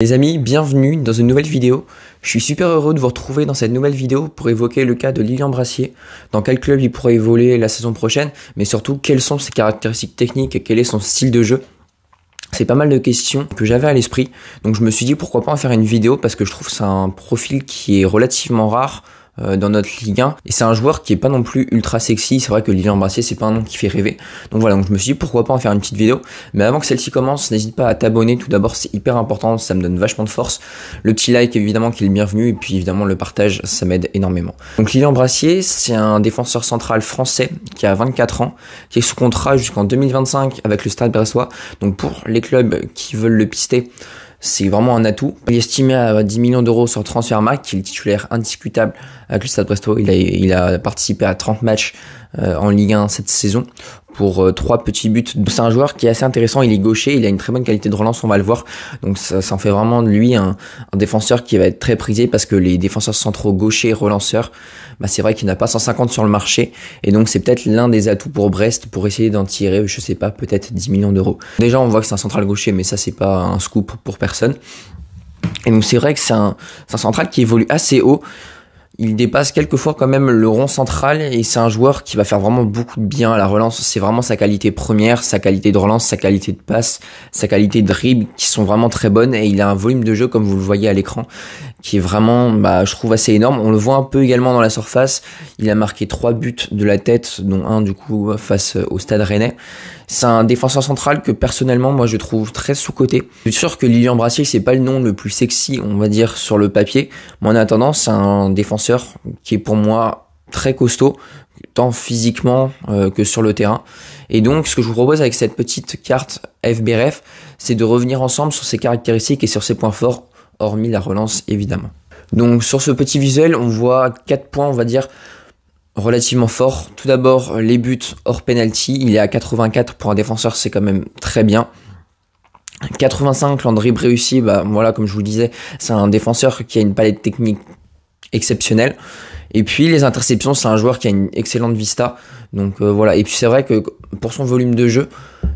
Les amis, bienvenue dans une nouvelle vidéo. Je suis super heureux de vous retrouver dans cette nouvelle vidéo pour évoquer le cas de Lilian Brassier, dans quel club il pourrait évoluer la saison prochaine, mais surtout quelles sont ses caractéristiques techniques et quel est son style de jeu. C'est pas mal de questions que j'avais à l'esprit, donc je me suis dit pourquoi pas en faire une vidéo parce que je trouve que c'est un profil qui est relativement rare euh, dans notre Ligue 1. Et c'est un joueur qui est pas non plus ultra sexy. C'est vrai que Lilian Brassier, c'est pas un nom qui fait rêver. Donc voilà, donc je me suis dit pourquoi pas en faire une petite vidéo. Mais avant que celle-ci commence, n'hésite pas à t'abonner. Tout d'abord, c'est hyper important, ça me donne vachement de force. Le petit like évidemment qui est le bienvenu et puis évidemment le partage, ça m'aide énormément. Donc Lilian Brassier, c'est un défenseur central français qui a 24 ans, qui est sous contrat jusqu'en 2025 avec le Stade Brestois. Donc pour les clubs qui veulent le pister, c'est vraiment un atout. Il est estimé à 10 millions d'euros sur Transfermarkt, qui est le titulaire indiscutable à le Stade Bresto. Il a, il a participé à 30 matchs euh, en Ligue 1 cette saison pour euh, trois petits buts. C'est un joueur qui est assez intéressant, il est gaucher, il a une très bonne qualité de relance, on va le voir. Donc ça, en fait vraiment de lui un, défenseur qui va être très prisé parce que les défenseurs centraux gauchers relanceurs, bah, c'est vrai qu'il n'a pas 150 sur le marché. Et donc c'est peut-être l'un des atouts pour Brest pour essayer d'en tirer, je sais pas, peut-être 10 millions d'euros. Déjà on voit que c'est un central gaucher, mais ça c'est pas un scoop pour personne. Et donc c'est vrai que c'est un, un central qui évolue assez haut il dépasse quelquefois quand même le rond central et c'est un joueur qui va faire vraiment beaucoup de bien à la relance. C'est vraiment sa qualité première, sa qualité de relance, sa qualité de passe, sa qualité de dribble qui sont vraiment très bonnes et il a un volume de jeu comme vous le voyez à l'écran qui est vraiment, bah, je trouve assez énorme. On le voit un peu également dans la surface. Il a marqué trois buts de la tête, dont un du coup face au Stade Rennais. C'est un défenseur central que personnellement moi je trouve très sous-coté. Je suis sûr que Lilian Brassier c'est pas le nom le plus sexy on va dire sur le papier, mais en attendant c'est un défenseur qui est pour moi très costaud, tant physiquement euh, que sur le terrain. Et donc, ce que je vous propose avec cette petite carte FBRF, c'est de revenir ensemble sur ses caractéristiques et sur ses points forts, hormis la relance évidemment. Donc, sur ce petit visuel, on voit quatre points, on va dire, relativement fort. Tout d'abord, les buts hors penalty. Il est à 84 pour un défenseur, c'est quand même très bien. 85, Landry réussi bah voilà, comme je vous disais, c'est un défenseur qui a une palette technique exceptionnelle. Et puis les interceptions, c'est un joueur qui a une excellente vista. Donc euh, voilà. Et puis c'est vrai que pour son volume de jeu,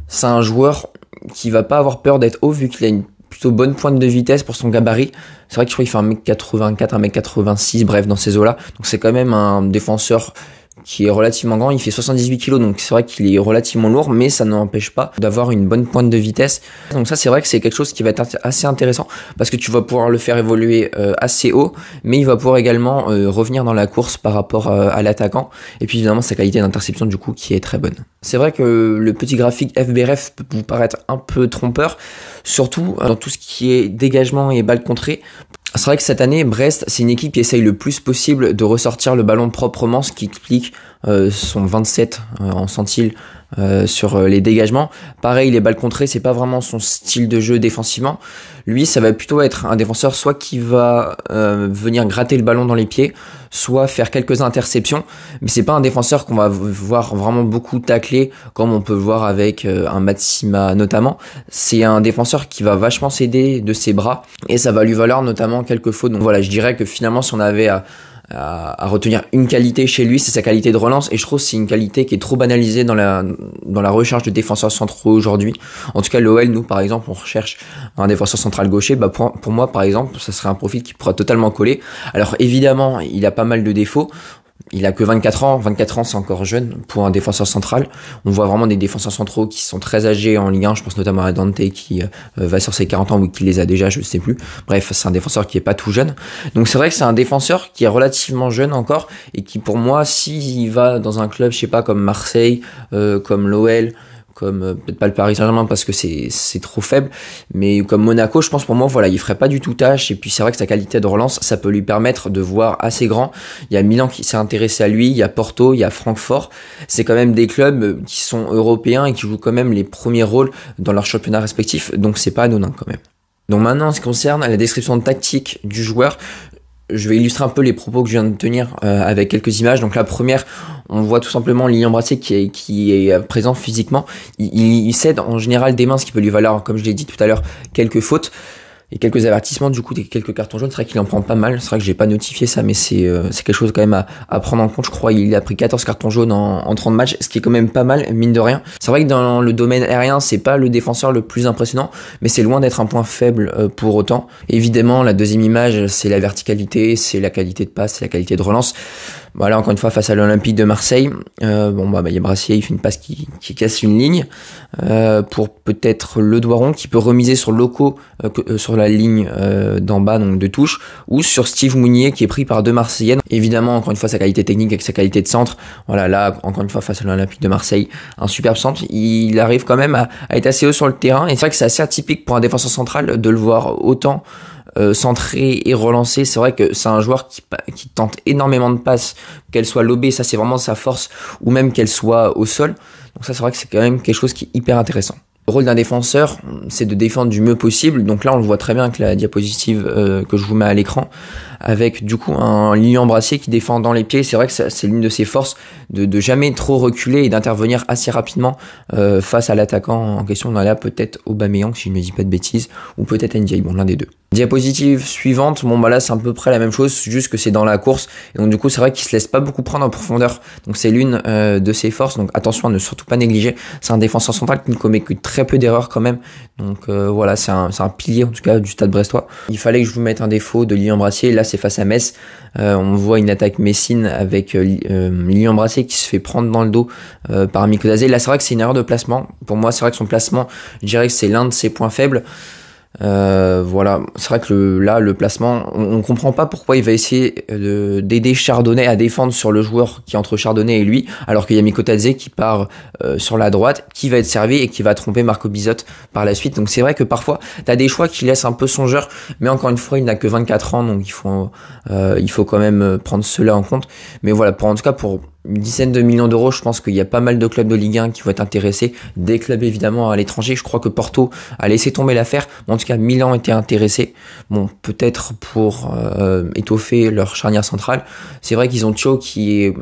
c'est un joueur qui va pas avoir peur d'être haut vu qu'il a une plutôt bonne pointe de vitesse pour son gabarit. C'est vrai que je crois qu'il fait 1m84, 1m86, bref, dans ces eaux-là. Donc c'est quand même un défenseur qui est relativement grand, il fait 78 kg donc c'est vrai qu'il est relativement lourd mais ça n'empêche pas d'avoir une bonne pointe de vitesse. Donc ça c'est vrai que c'est quelque chose qui va être assez intéressant parce que tu vas pouvoir le faire évoluer euh, assez haut mais il va pouvoir également euh, revenir dans la course par rapport euh, à l'attaquant et puis évidemment sa qualité d'interception du coup qui est très bonne. C'est vrai que le petit graphique FBRF peut vous paraître un peu trompeur surtout hein, dans tout ce qui est dégagement et balle contrée. C'est vrai que cette année, Brest, c'est une équipe qui essaye le plus possible de ressortir le ballon proprement, ce qui explique euh, son 27 euh, en centile euh, sur euh, les dégagements. Pareil, les balles contrées, c'est pas vraiment son style de jeu défensivement. Lui, ça va plutôt être un défenseur soit qui va euh, venir gratter le ballon dans les pieds, soit faire quelques interceptions, mais c'est pas un défenseur qu'on va voir vraiment beaucoup tacler comme on peut voir avec un Matsima notamment. C'est un défenseur qui va vachement s'aider de ses bras et ça va lui valoir notamment quelques fautes. Donc voilà, je dirais que finalement si on avait à à, retenir une qualité chez lui, c'est sa qualité de relance. Et je trouve que c'est une qualité qui est trop banalisée dans la, dans la recherche de défenseurs centraux aujourd'hui. En tout cas, l'OL, nous, par exemple, on recherche un défenseur central gaucher. Bah, pour, pour moi, par exemple, ça serait un profil qui pourrait totalement coller. Alors, évidemment, il a pas mal de défauts il a que 24 ans. 24 ans, c'est encore jeune pour un défenseur central. On voit vraiment des défenseurs centraux qui sont très âgés en Ligue 1. Je pense notamment à Dante qui euh, va sur ses 40 ans ou qui les a déjà, je ne sais plus. Bref, c'est un défenseur qui est pas tout jeune. Donc c'est vrai que c'est un défenseur qui est relativement jeune encore et qui pour moi, s'il va dans un club, je sais pas, comme Marseille, euh, comme l'OL, comme euh, peut-être pas le Paris Saint-Germain parce que c'est trop faible, mais comme Monaco, je pense pour moi, voilà, il ferait pas du tout tâche. Et puis c'est vrai que sa qualité de relance, ça peut lui permettre de voir assez grand. Il y a Milan qui s'est intéressé à lui, il y a Porto, il y a Francfort. C'est quand même des clubs euh, qui sont européens et qui jouent quand même les premiers rôles dans leurs championnats respectifs, donc c'est pas anodin quand même. Donc maintenant, en ce qui concerne la description tactique du joueur, je vais illustrer un peu les propos que je viens de tenir euh, avec quelques images. Donc la première, on voit tout simplement Lilian Brassé qui est, qui est présent physiquement. Il, il, il, cède en général des mains, ce qui peut lui valoir, comme je l'ai dit tout à l'heure, quelques fautes et quelques avertissements du coup des quelques cartons jaunes. C'est vrai qu'il en prend pas mal. C'est vrai que j'ai pas notifié ça, mais c'est euh, quelque chose quand même à, à, prendre en compte. Je crois il a pris 14 cartons jaunes en, en 30 matchs, ce qui est quand même pas mal mine de rien. C'est vrai que dans le domaine aérien, c'est pas le défenseur le plus impressionnant, mais c'est loin d'être un point faible euh, pour autant. Évidemment, la deuxième image, c'est la verticalité, c'est la qualité de passe, c'est la qualité de relance. Voilà, encore une fois, face à l'Olympique de Marseille, euh, bon, bah, bah, il y a Brassier, il fait une passe qui, casse une ligne euh, pour peut-être Le Doiron qui peut remiser sur Loco, euh, sur la ligne d'en bas, donc de touche, ou sur Steve Mounier qui est pris par deux Marseillais. Évidemment, encore une fois, sa qualité technique avec sa qualité de centre. Voilà, là, encore une fois, face à l'Olympique de Marseille, un superbe centre. Il arrive quand même à, à être assez haut sur le terrain. Et c'est vrai que c'est assez atypique pour un défenseur central de le voir autant euh, centré et relancé. C'est vrai que c'est un joueur qui, tente énormément de passes, qu'elle soit lobée, ça c'est vraiment sa force, ou même qu'elle soit au sol. Donc ça c'est vrai que c'est quand même quelque chose qui est hyper intéressant. Le rôle d'un défenseur, c'est de défendre du mieux possible. Donc là, on le voit très bien avec la diapositive euh, que je vous mets à l'écran, avec du coup un lion Brassier qui défend dans les pieds. C'est vrai que c'est l'une de ses forces de, jamais trop reculer et d'intervenir assez rapidement euh, face à l'attaquant en question. On a peut-être Aubameyang si je ne dis pas de bêtises ou peut-être Ndiaye, bon l'un des deux. Diapositive suivante, bon bah là c'est à peu près la même chose, juste que c'est dans la course et donc du coup c'est vrai qu'il se laisse pas beaucoup prendre en profondeur. Donc c'est l'une euh, de ses forces. Donc attention à ne surtout pas négliger. C'est un défenseur central qui ne commet que très peu d'erreurs quand même. Donc euh, voilà, c'est un, pilier en tout cas du Stade Brestois. Il fallait que je vous mette un défaut de Lilian Brassier. Là c'est face à Metz. Euh, on voit une attaque Messine avec euh, Lyon euh, Brassé qui se fait prendre dans le dos par Mikodazé. Là, c'est vrai que c'est une erreur de placement. Pour moi, c'est vrai que son placement, je dirais que c'est l'un de ses points faibles. Euh, voilà, c'est vrai que là, le placement, on, ne comprend pas pourquoi il va essayer d'aider Chardonnay à défendre sur le joueur qui est entre Chardonnay et lui, alors qu'il y a Mikotadze qui part euh, sur la droite, qui va être servi et qui va tromper Marco Bizot par la suite. Donc c'est vrai que parfois, tu as des choix qui laissent un peu songeur, mais encore une fois, il n'a que 24 ans, donc il faut, euh, il faut quand même prendre cela en compte. Mais voilà, pour en tout cas, pour une dizaine de millions d'euros, je pense qu'il y a pas mal de clubs de Ligue 1 qui vont être intéressés, des clubs évidemment à l'étranger, je crois que Porto a laissé tomber l'affaire, en tout cas Milan était intéressé, bon peut-être pour euh, étoffer leur charnière centrale, c'est vrai qu'ils ont Cho qui est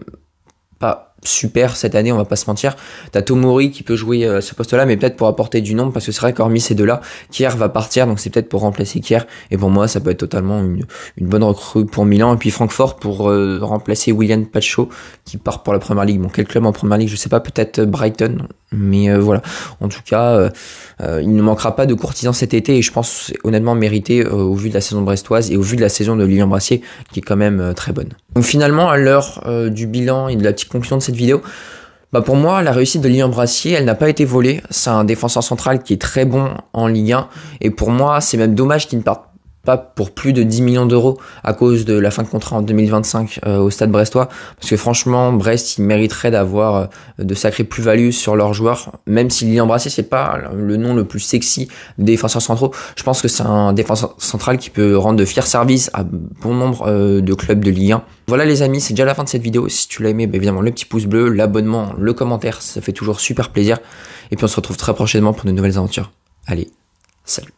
pas super cette année, on va pas se mentir. T'as Tomori qui peut jouer à euh, ce poste-là, mais peut-être pour apporter du nombre, parce que c'est vrai qu'hormis ces deux-là, Kier va partir, donc c'est peut-être pour remplacer Kier. Et pour moi, ça peut être totalement une, bonne recrue pour Milan. Et puis Francfort pour euh, remplacer William Pacho, qui part pour la Première Ligue. Bon, quel club en Première Ligue, je sais pas, peut-être euh, Brighton. Mais voilà, en tout cas, il ne manquera pas de courtisans cet été, et je pense honnêtement mérité au vu de la saison brestoise et au vu de la saison de Lilian Brassier, qui est quand même très bonne. Donc finalement, à l'heure du bilan et de la petite conclusion de cette vidéo. Bah pour moi, la réussite de lyon Brassier, elle n'a pas été volée. C'est un défenseur central qui est très bon en Ligue 1. Et pour moi, c'est même dommage qu'il ne parte pas pour plus de 10 millions d'euros à cause de la fin de contrat en 2025 euh, au stade brestois. Parce que franchement, Brest, ils mériterait d'avoir euh, de sacrées plus-values sur leurs joueurs. Même si Lilian ce c'est pas le nom le plus sexy des défenseurs centraux. Je pense que c'est un défenseur central qui peut rendre de fiers services à bon nombre euh, de clubs de Ligue 1. Voilà les amis, c'est déjà la fin de cette vidéo. Si tu l'as aimé, bah, évidemment, le petit pouce bleu, l'abonnement, le commentaire, ça fait toujours super plaisir. Et puis on se retrouve très prochainement pour de nouvelles aventures. Allez, salut